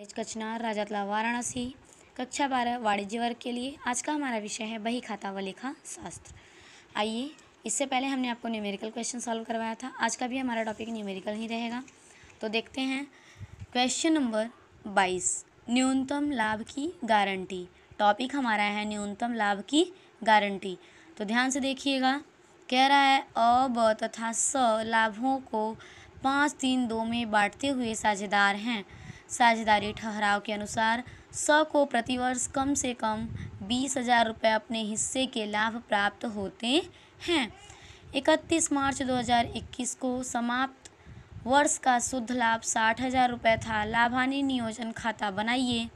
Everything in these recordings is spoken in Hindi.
कॉलेज कचना राजातला वाराणसी कक्षा बारह वाणिज्य वर्ग के लिए आज का हमारा विषय है बही खाता व लेखा शास्त्र आइए इससे पहले हमने आपको न्यूमेरिकल क्वेश्चन सॉल्व करवाया था आज का भी हमारा टॉपिक न्यूमेरिकल ही रहेगा तो देखते हैं क्वेश्चन नंबर बाईस न्यूनतम लाभ की गारंटी टॉपिक हमारा है न्यूनतम लाभ की गारंटी तो ध्यान से देखिएगा कह रहा है अ ब तथा स लाभों को पाँच तीन दो में बांटते हुए साझेदार हैं साझेदारी ठहराव के अनुसार स को प्रतिवर्ष कम से कम बीस हजार रुपये अपने हिस्से के लाभ प्राप्त होते हैं इकतीस मार्च 2021 को समाप्त वर्ष का शुद्ध लाभ साठ हजार रुपये था लाभानी नियोजन खाता बनाइए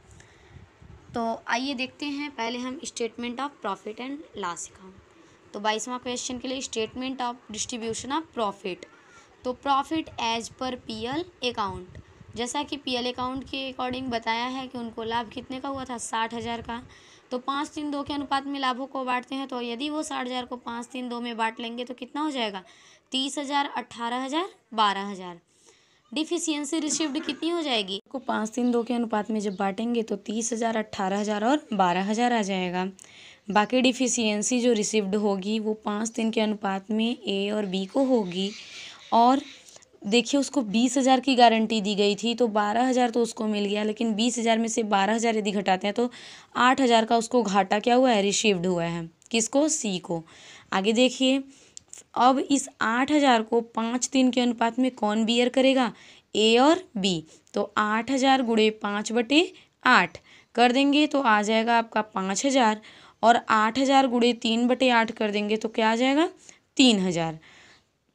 तो आइए देखते हैं पहले हम statement of profit and loss account तो बाईसवां क्वेश्चन के लिए statement of distribution of profit तो प्रॉफिट एज पर पीएल अकाउंट जैसा कि पीएल अकाउंट के अकॉर्डिंग बताया है कि उनको लाभ कितने का हुआ था साठ हज़ार का तो पाँच तीन दो के अनुपात में लाभों को बांटते हैं तो यदि वो साठ हज़ार को पाँच तीन दो में बांट लेंगे तो कितना हो जाएगा तीस हज़ार अट्ठारह हज़ार बारह हज़ार डिफिशियंसी रिसिव्ड कितनी हो जाएगी को पाँच तीन दो के अनुपात में जब बांटेंगे तो तीस हज़ार अट्ठारह हज़ार और बारह हज़ार आ जाएगा बाकी डिफिशियंसी जो रिसिव्ड होगी वो पाँच तीन के अनुपात में ए और बी को होगी और देखिए उसको बीस हज़ार की गारंटी दी गई थी तो बारह हज़ार तो उसको मिल गया लेकिन बीस हज़ार में से बारह हज़ार यदि घटाते हैं तो आठ हज़ार का उसको घाटा क्या हुआ है रिसीव्ड हुआ है किसको सी को आगे देखिए अब इस आठ हज़ार को पाँच दिन के अनुपात में कौन बियर करेगा ए और बी तो आठ हज़ार गुड़े पाँच बटे आठ कर देंगे तो आ जाएगा आपका पाँच हज़ार और आठ हज़ार गुड़े तीन बटे आठ कर देंगे तो क्या आ जाएगा तीन हज़ार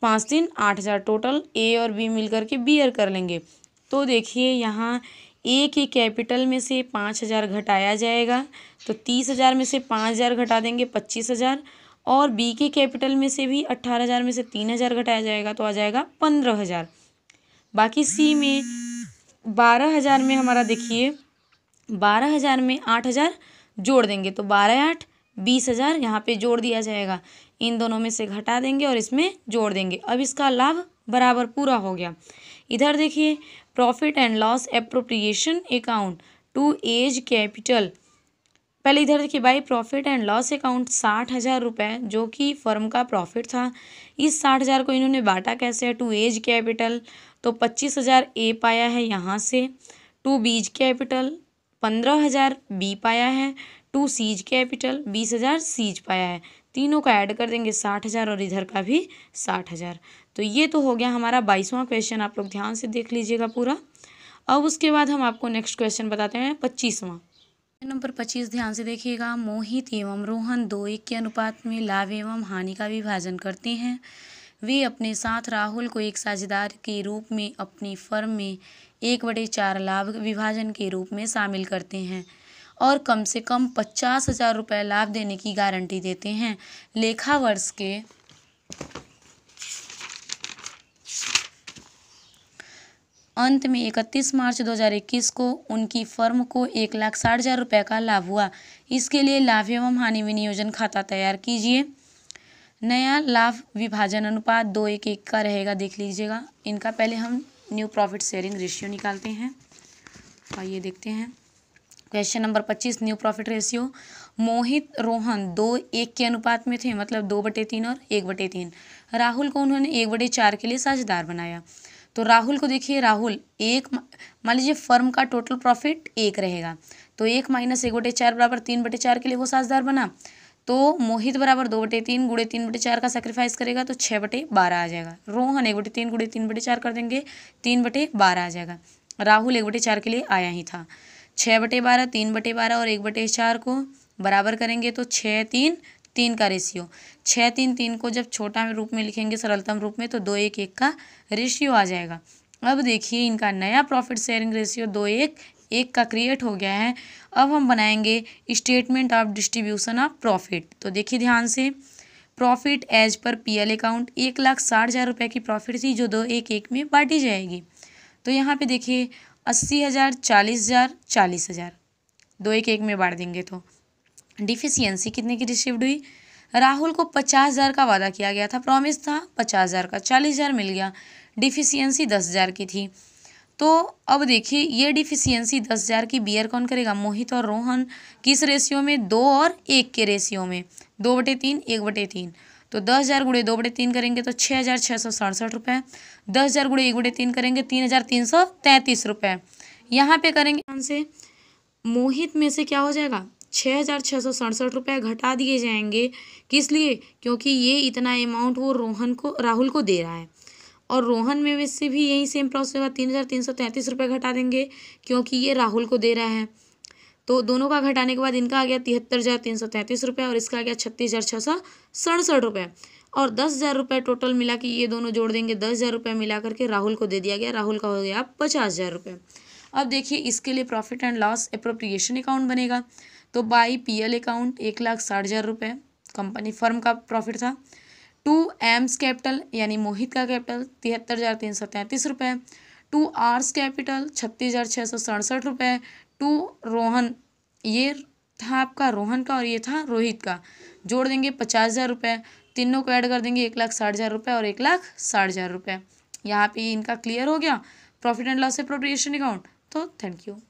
पाँच तीन आठ हज़ार टोटल ए और बी मिलकर के बीयर कर लेंगे तो देखिए यहाँ ए के कैपिटल में से पाँच हज़ार घटाया जाएगा तो तीस हज़ार में से पाँच हज़ार घटा देंगे पच्चीस हज़ार और बी के कैपिटल में से भी अट्ठारह हज़ार में से तीन हज़ार घटाया जाएगा तो आ जाएगा पंद्रह हज़ार बाकी सी में बारह हज़ार में हमारा देखिए बारह हज़ार में आठ हज़ार जोड़ देंगे तो बारह आठ बीस हज़ार यहाँ पर जोड़ दिया जाएगा इन दोनों में से घटा देंगे और इसमें जोड़ देंगे अब इसका लाभ बराबर पूरा हो गया इधर देखिए profit and loss appropriation account to as capital पहले इधर देखिए भाई प्रॉफिट एंड लॉस अकाउंट साठ हज़ार रुपये जो कि फर्म का प्रॉफिट था इस साठ हज़ार को इन्होंने बांटा कैसे है टू एज कैपिटल तो पच्चीस हज़ार ए पाया है यहाँ से टू बीज कैपिटल पंद्रह हज़ार बी पाया है टू सीज कैपिटल बीस हज़ार सीज पाया है तीनों का ऐड कर देंगे साठ हज़ार और इधर का भी साठ हज़ार तो ये तो हो गया हमारा बाईसवां क्वेश्चन आप लोग ध्यान से देख लीजिएगा पूरा अब उसके बाद हम आपको नेक्स्ट क्वेश्चन बताते हैं पच्चीसवां नंबर पच्चीस ध्यान से देखिएगा मोहित एवं रोहन दो एक के अनुपात में लाभ एवं हानि का विभाजन करते हैं वे अपने साथ राहुल को एक साझेदार के रूप में अपनी फर्म में एक बड़े चार लाभ विभाजन के रूप में शामिल करते हैं और कम से कम पचास हज़ार रुपये लाभ देने की गारंटी देते हैं लेखा वर्ष के अंत में इकतीस मार्च 2021 को उनकी फर्म को एक लाख साठ हज़ार रुपये का लाभ हुआ इसके लिए लाभ एवं हानि विनियोजन खाता तैयार कीजिए नया लाभ विभाजन अनुपात दो एक एक का रहेगा देख लीजिएगा इनका पहले हम न्यू प्रॉफिट शेयरिंग रेशियो निकालते हैं और ये देखते हैं क्वेश्चन नंबर पच्चीस new profit ratio Mohit Rohan दो एक के अनुपात में थे मतलब दो बटे तीन और एक बटे तीन राहुल को उन्होंने एक बटे चार के लिए साझेदार बनाया तो राहुल को देखिए राहुल एक मान लीजिए फर्म का टोटल प्रॉफिट एक रहेगा तो एक माइनस एक बटे चार बराबर तीन बटे चार के लिए वो साझेदार बना तो मोहित बराबर दो बटे तीन गुड़े तीन बटे चार का सेक्रीफाइस करेगा तो छः बटे बारह आ जाएगा रोहन एक बटे तीन गुड़े तीन बटे चार कर देंगे तीन बटे बारह आ जाएगा राहुल एक बटे चार के लिए आया ही था छः बटे बारह तीन बटे बारह और एक बटे चार को बराबर करेंगे तो छः तीन तीन का रेशियो छः तीन तीन को जब छोटा रूप में लिखेंगे सरलतम रूप में तो दो एक एक का रेशियो आ जाएगा अब देखिए इनका नया प्रॉफिट शेयरिंग रेशियो दो एक एक का क्रिएट हो गया है अब हम बनाएंगे statement of distribution of profit तो देखिए ध्यान से प्रॉफिट एज पर पीएल अकाउंट एक लाख साठ हज़ार रुपये की प्रॉफिट थी जो दो एक एक में बांटी जाएगी तो यहाँ पे देखिए अस्सी हज़ार चालीस हज़ार चालीस हज़ार दो एक एक में बांट देंगे तो डिफिशियंसी कितने की रिसिव्ड हुई राहुल को पचास हज़ार का वादा किया गया था प्रॉमिस था पचास हज़ार का चालीस हज़ार मिल गया डिफिशियंसी दस हज़ार की थी तो अब देखिए ये डिफिशियंसी दस हज़ार की बियर कौन करेगा मोहित और रोहन किस रेशियो में दो और एक के रेशियो में दो बटे तीन एक बटे तीन तो दस हज़ार गुड़े दो बड़े तीन करेंगे तो छः हज़ार छः सौ सड़सठ रुपये दस हज़ार गुड़े एक बड़े तीन करेंगे तीन हज़ार तीन सौ तैंतीस रुपये यहाँ पे करेंगे कौन से मोहित में से क्या हो जाएगा छः हज़ार छः सौ सड़सठ रुपये घटा दिए जाएंगे किस लिए क्योंकि ये इतना अमाउंट वो रोहन को राहुल को दे रहा है और रोहन में वैसे भी यही सेम प्रोसेस होगा तीन हज़ार तीन सौ तैंतीस रुपये घटा देंगे क्योंकि ये राहुल को दे रहा है तो दोनों का घटाने के बाद इनका आ गया तिहत्तर हज़ार तीन सौ तैंतीस रुपये और इसका आ गया छत्तीस हज़ार छः सौ सड़सठ रुपये और दस हज़ार रुपये टोटल मिला के ये दोनों जोड़ देंगे दस हज़ार रुपये मिला करके राहुल को दे दिया गया राहुल का हो गया पचास हज़ार रुपये अब देखिए इसके लिए profit and loss appropriation account बनेगा तो बाई एल अकाउंट एक लाख साठ हज़ार रुपये कंपनी फर्म का प्रॉफिट था टू एम्स कैपिटल यानी मोहित का कैपिटल तिहत्तर हज़ार तीन सौ तैंतीस रुपये टू आर्स कैपिटल छत्तीस हज़ार छः सौ सड़सठ रुपये टू रोहन ये था आपका रोहन का और ये था रोहित का जोड़ देंगे पचास हज़ार रुपये तीनों को ऐड कर देंगे एक लाख साठ हज़ार रुपये और एक लाख साठ हज़ार रुपये यहाँ पर इनका क्लियर हो गया profit and loss appropriation account तो थैंक यू